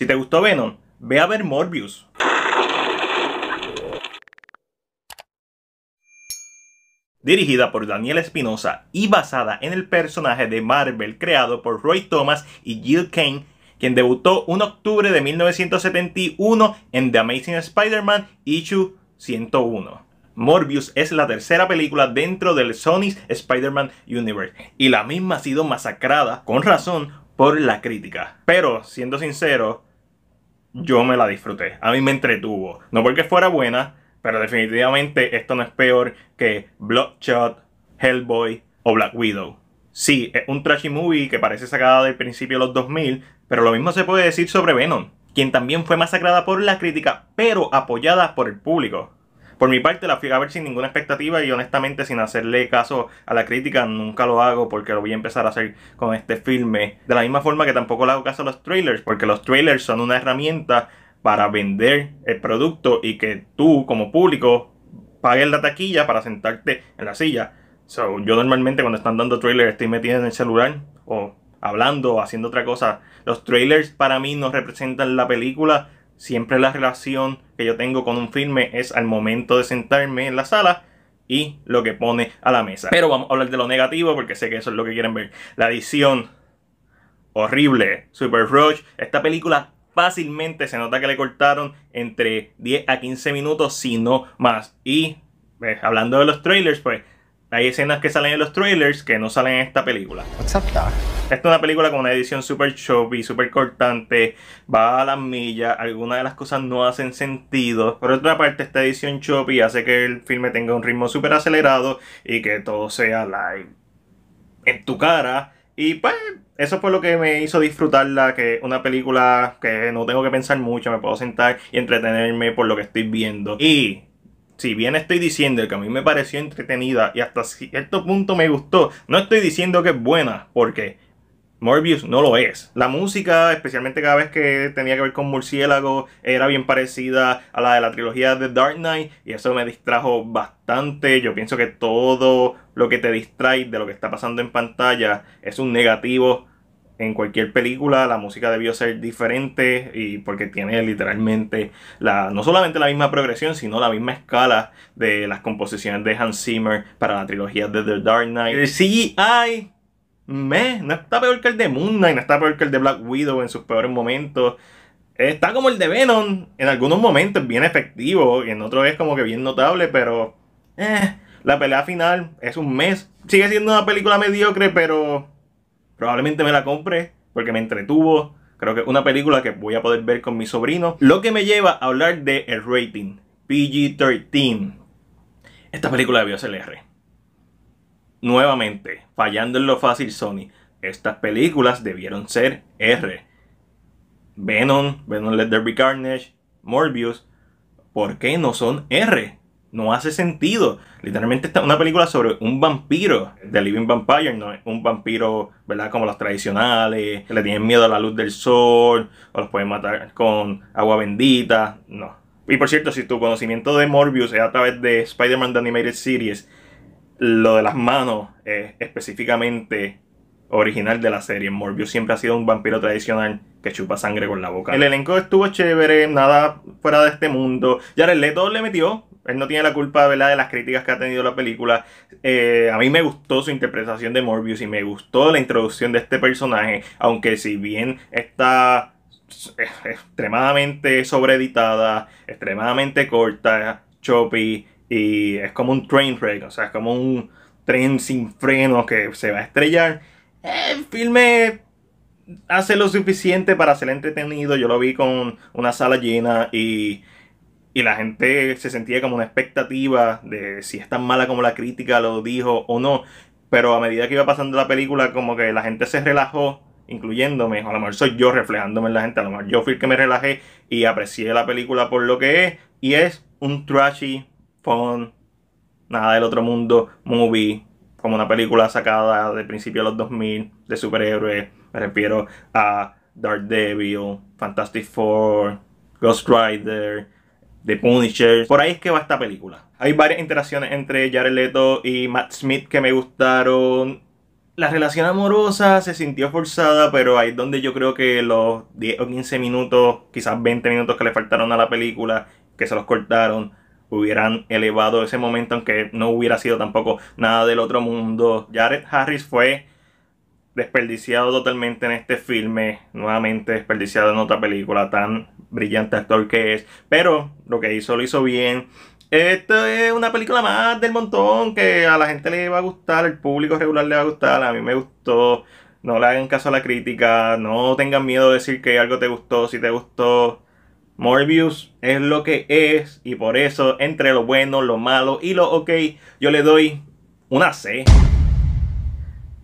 Si te gustó Venom, ve a ver Morbius. Dirigida por Daniel Espinosa y basada en el personaje de Marvel creado por Roy Thomas y Jill Kane, quien debutó un octubre de 1971 en The Amazing Spider-Man Issue 101. Morbius es la tercera película dentro del Sony's Spider-Man Universe y la misma ha sido masacrada, con razón, por la crítica. Pero, siendo sincero, yo me la disfruté. A mí me entretuvo. No porque fuera buena, pero definitivamente esto no es peor que Bloodshot, Hellboy o Black Widow. Sí, es un trashy movie que parece sacada del principio de los 2000, pero lo mismo se puede decir sobre Venom, quien también fue masacrada por la crítica, pero apoyada por el público. Por mi parte la fui a ver sin ninguna expectativa y honestamente sin hacerle caso a la crítica nunca lo hago porque lo voy a empezar a hacer con este filme. De la misma forma que tampoco le hago caso a los trailers porque los trailers son una herramienta para vender el producto y que tú como público pagues la taquilla para sentarte en la silla. yo normalmente cuando están dando trailers estoy metido en el celular o hablando o haciendo otra cosa. Los trailers para mí no representan la película Siempre la relación que yo tengo con un filme es al momento de sentarme en la sala y lo que pone a la mesa. Pero vamos a hablar de lo negativo porque sé que eso es lo que quieren ver. La edición horrible, Super Rush. Esta película fácilmente se nota que le cortaron entre 10 a 15 minutos, si no más. Y pues, hablando de los trailers, pues hay escenas que salen en los trailers que no salen en esta película. What's up, esta es una película con una edición super choppy, super cortante, va a las millas, algunas de las cosas no hacen sentido. Por otra parte, esta edición choppy hace que el filme tenga un ritmo súper acelerado y que todo sea live en tu cara. Y pues, eso fue lo que me hizo disfrutarla, que una película que no tengo que pensar mucho, me puedo sentar y entretenerme por lo que estoy viendo. Y si bien estoy diciendo que a mí me pareció entretenida y hasta cierto punto me gustó, no estoy diciendo que es buena, porque Morbius no lo es. La música, especialmente cada vez que tenía que ver con murciélago, era bien parecida a la de la trilogía de Dark Knight y eso me distrajo bastante. Yo pienso que todo lo que te distrae de lo que está pasando en pantalla es un negativo en cualquier película la música debió ser diferente y porque tiene literalmente la, no solamente la misma progresión, sino la misma escala de las composiciones de Hans Zimmer para la trilogía de The Dark Knight. El CGI meh, no está peor que el de Moon Knight, no está peor que el de Black Widow en sus peores momentos. Está como el de Venom, en algunos momentos bien efectivo, y en otros es como que bien notable, pero eh, la pelea final es un mes. Sigue siendo una película mediocre, pero probablemente me la compre porque me entretuvo. Creo que es una película que voy a poder ver con mi sobrino. Lo que me lleva a hablar de el rating, PG-13. Esta película debió ser R. Nuevamente, fallando en lo fácil Sony, estas películas debieron ser R. Venom, Venom Let There Be Carnage, Morbius, ¿por qué no son R? No hace sentido. Literalmente está una película sobre un vampiro, The Living Vampire, no un vampiro, ¿verdad? Como los tradicionales, que le tienen miedo a la luz del sol, o los pueden matar con agua bendita, no. Y por cierto, si tu conocimiento de Morbius es a través de Spider-Man The Animated Series, lo de las manos es eh, específicamente original de la serie. Morbius siempre ha sido un vampiro tradicional que chupa sangre con la boca. El elenco estuvo chévere, nada fuera de este mundo. el Leto le metió. Él no tiene la culpa ¿verdad? de las críticas que ha tenido la película. Eh, a mí me gustó su interpretación de Morbius y me gustó la introducción de este personaje. Aunque si bien está eh, extremadamente sobreeditada, extremadamente corta, choppy, y es como un train wreck, o sea, es como un tren sin freno que se va a estrellar. Eh, el filme hace lo suficiente para ser entretenido. Yo lo vi con una sala llena y, y la gente se sentía como una expectativa de si es tan mala como la crítica lo dijo o no. Pero a medida que iba pasando la película, como que la gente se relajó, incluyéndome. A lo mejor soy yo reflejándome en la gente. A lo mejor yo fui el que me relajé y aprecié la película por lo que es. Y es un trashy fun, nada del otro mundo, movie, como una película sacada de principio de los 2000 de superhéroes. Me refiero a Dark Devil, Fantastic Four, Ghost Rider, The Punisher. Por ahí es que va esta película. Hay varias interacciones entre Jared Leto y Matt Smith que me gustaron. La relación amorosa se sintió forzada, pero ahí es donde yo creo que los 10 o 15 minutos, quizás 20 minutos que le faltaron a la película, que se los cortaron, hubieran elevado ese momento, aunque no hubiera sido tampoco nada del otro mundo. Jared Harris fue desperdiciado totalmente en este filme, nuevamente desperdiciado en otra película, tan brillante actor que es, pero lo que hizo lo hizo bien. Esta es una película más del montón que a la gente le va a gustar, El público regular le va a gustar, a mí me gustó. No le hagan caso a la crítica, no tengan miedo de decir que algo te gustó, si te gustó, Morbius es lo que es y por eso entre lo bueno, lo malo y lo ok yo le doy una C.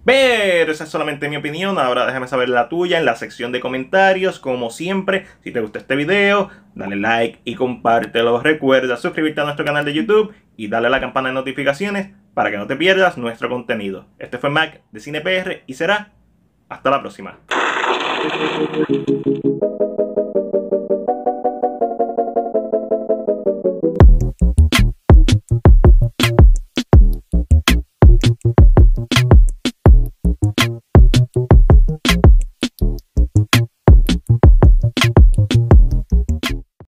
Pero esa es solamente mi opinión, ahora déjame saber la tuya en la sección de comentarios, como siempre, si te gustó este video, dale like y compártelo, recuerda suscribirte a nuestro canal de YouTube y darle a la campana de notificaciones para que no te pierdas nuestro contenido. Este fue Mac de CinePR y será hasta la próxima.